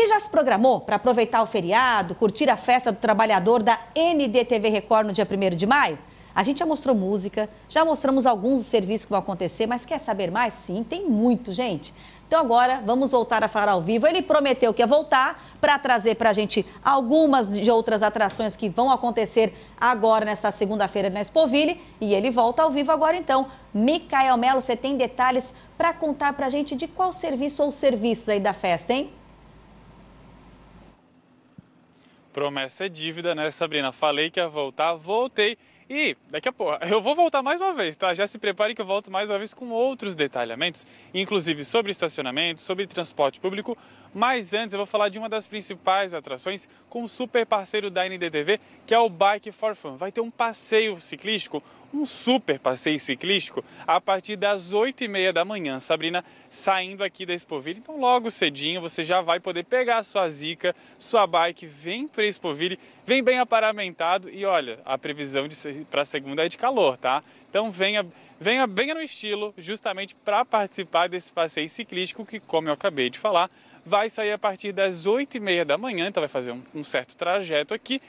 E já se programou para aproveitar o feriado, curtir a festa do trabalhador da NDTV Record no dia 1 de maio? A gente já mostrou música, já mostramos alguns serviços que vão acontecer, mas quer saber mais? Sim, tem muito, gente. Então agora vamos voltar a falar ao vivo. Ele prometeu que ia voltar para trazer para a gente algumas de outras atrações que vão acontecer agora nesta segunda-feira na Espoville. E ele volta ao vivo agora então. Micael Melo, você tem detalhes para contar para a gente de qual serviço ou serviços aí da festa, hein? Promessa é dívida, né, Sabrina? Falei que ia voltar, voltei e daqui a pouco eu vou voltar mais uma vez, tá? Já se prepare que eu volto mais uma vez com outros detalhamentos, inclusive sobre estacionamento, sobre transporte público. Mas antes eu vou falar de uma das principais atrações com o super parceiro da NDTV, que é o Bike for Fun. Vai ter um passeio ciclístico, um super passeio ciclístico, a partir das 8h30 da manhã, Sabrina, saindo aqui da Expoville. Então logo cedinho você já vai poder pegar a sua zica, sua bike, vem para Expoville, vem bem aparamentado e olha, a previsão de ser para a segunda é de calor, tá? Então venha, venha, venha no estilo, justamente para participar desse passeio ciclístico que, como eu acabei de falar, vai sair a partir das 8h30 da manhã, então vai fazer um, um certo trajeto aqui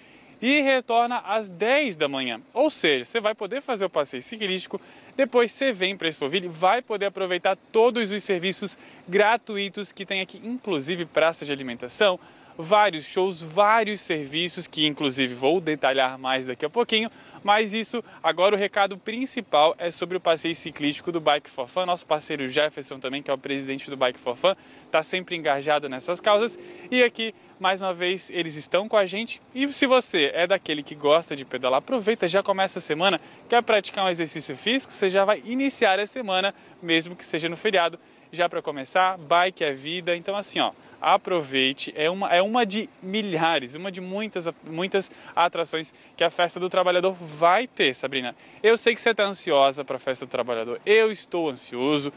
e retorna às 10 da manhã. Ou seja, você vai poder fazer o passeio ciclístico, depois você vem para Expoville, vai poder aproveitar todos os serviços gratuitos que tem aqui, inclusive praça de alimentação, vários shows, vários serviços que inclusive vou detalhar mais daqui a pouquinho, mas isso, agora o recado principal é sobre o passeio ciclístico do Bike for Fun. Nosso parceiro Jefferson também, que é o presidente do Bike for Fun, está sempre engajado nessas causas. E aqui, mais uma vez, eles estão com a gente. E se você é daquele que gosta de pedalar, aproveita, já começa a semana, quer praticar um exercício físico, você já vai iniciar a semana, mesmo que seja no feriado já para começar, bike é vida. Então assim, ó, aproveite. É uma é uma de milhares, uma de muitas muitas atrações que a Festa do Trabalhador vai ter, Sabrina. Eu sei que você está ansiosa para a festa do trabalhador. Eu estou ansioso.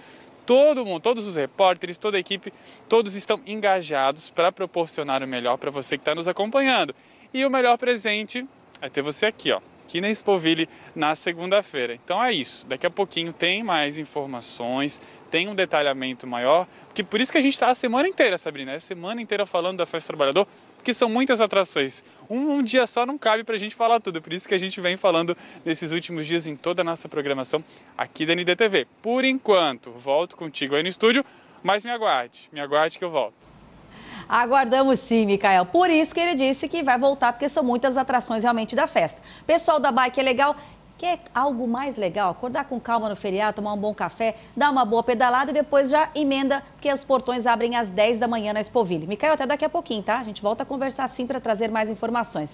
Todo mundo, todos os repórteres, toda a equipe, todos estão engajados para proporcionar o melhor para você que está nos acompanhando. E o melhor presente é ter você aqui, ó aqui na Expoville na segunda-feira. Então é isso. Daqui a pouquinho tem mais informações, tem um detalhamento maior, porque por isso que a gente está a semana inteira, Sabrina, é a semana inteira falando da Festa Trabalhador, porque são muitas atrações. Um, um dia só não cabe para a gente falar tudo, por isso que a gente vem falando nesses últimos dias em toda a nossa programação aqui da NDTV. Por enquanto, volto contigo aí no estúdio, mas me aguarde, me aguarde que eu volto. Aguardamos sim, Mikael. Por isso que ele disse que vai voltar, porque são muitas atrações realmente da festa. Pessoal da bike é legal. Quer algo mais legal? Acordar com calma no feriado, tomar um bom café, dar uma boa pedalada e depois já emenda, porque os portões abrem às 10 da manhã na Espoville. Mikael, até daqui a pouquinho, tá? A gente volta a conversar sim para trazer mais informações.